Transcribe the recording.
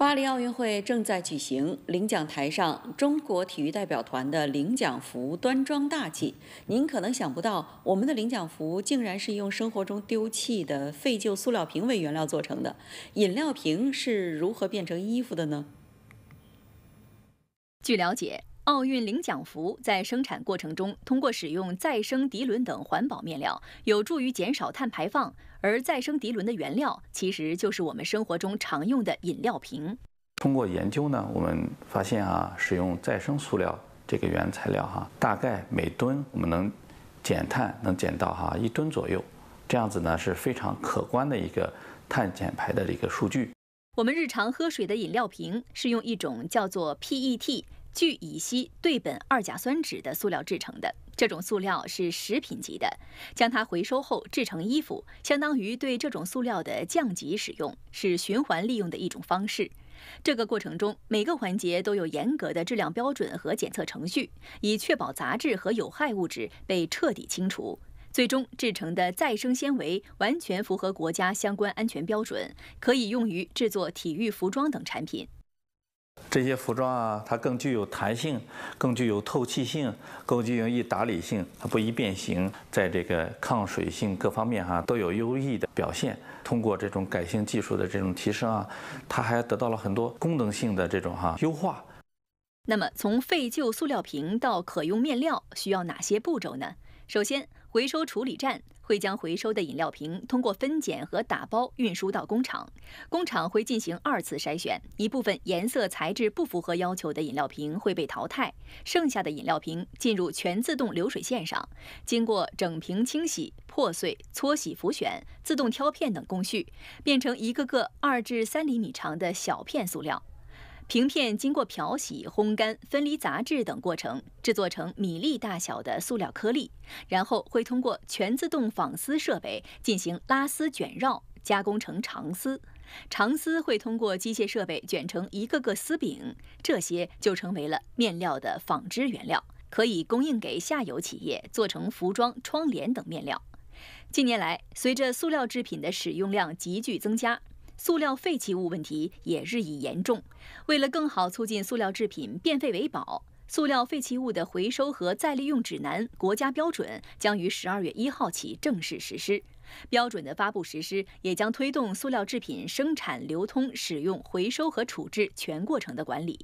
巴黎奥运会正在举行，领奖台上中国体育代表团的领奖服端庄大气。您可能想不到，我们的领奖服竟然是用生活中丢弃的废旧塑料瓶为原料做成的。饮料瓶是如何变成衣服的呢？据了解。奥运领奖服在生产过程中，通过使用再生涤纶等环保面料，有助于减少碳排放。而再生涤纶的原料其实就是我们生活中常用的饮料瓶。通过研究呢，我们发现啊，使用再生塑料这个原材料哈，大概每吨我们能减碳，能减到哈一吨左右。这样子呢是非常可观的一个碳减排的一个数据。我们日常喝水的饮料瓶是用一种叫做 PET。聚乙烯对苯二甲酸酯的塑料制成的，这种塑料是食品级的。将它回收后制成衣服，相当于对这种塑料的降级使用，是循环利用的一种方式。这个过程中，每个环节都有严格的质量标准和检测程序，以确保杂质和有害物质被彻底清除。最终制成的再生纤维完全符合国家相关安全标准，可以用于制作体育服装等产品。这些服装啊，它更具有弹性，更具有透气性，更具有易打理性，它不易变形，在这个抗水性各方面哈都有优异的表现。通过这种改性技术的这种提升啊，它还得到了很多功能性的这种哈优化。那么，从废旧塑料瓶到可用面料，需要哪些步骤呢？首先。回收处理站会将回收的饮料瓶通过分拣和打包运输到工厂，工厂会进行二次筛选，一部分颜色材质不符合要求的饮料瓶会被淘汰，剩下的饮料瓶进入全自动流水线上，经过整瓶清洗、破碎、搓洗、浮选、自动挑片等工序，变成一个个二至三厘米长的小片塑料。瓶片经过漂洗、烘干、分离杂质等过程，制作成米粒大小的塑料颗粒，然后会通过全自动纺丝设备进行拉丝、卷绕，加工成长丝。长丝会通过机械设备卷成一个个丝饼，这些就成为了面料的纺织原料，可以供应给下游企业做成服装、窗帘等面料。近年来，随着塑料制品的使用量急剧增加。塑料废弃物问题也日益严重。为了更好促进塑料制品变废为宝，塑料废弃物的回收和再利用指南国家标准将于十二月一号起正式实施。标准的发布实施，也将推动塑料制品生产、流通、使用、回收和处置全过程的管理。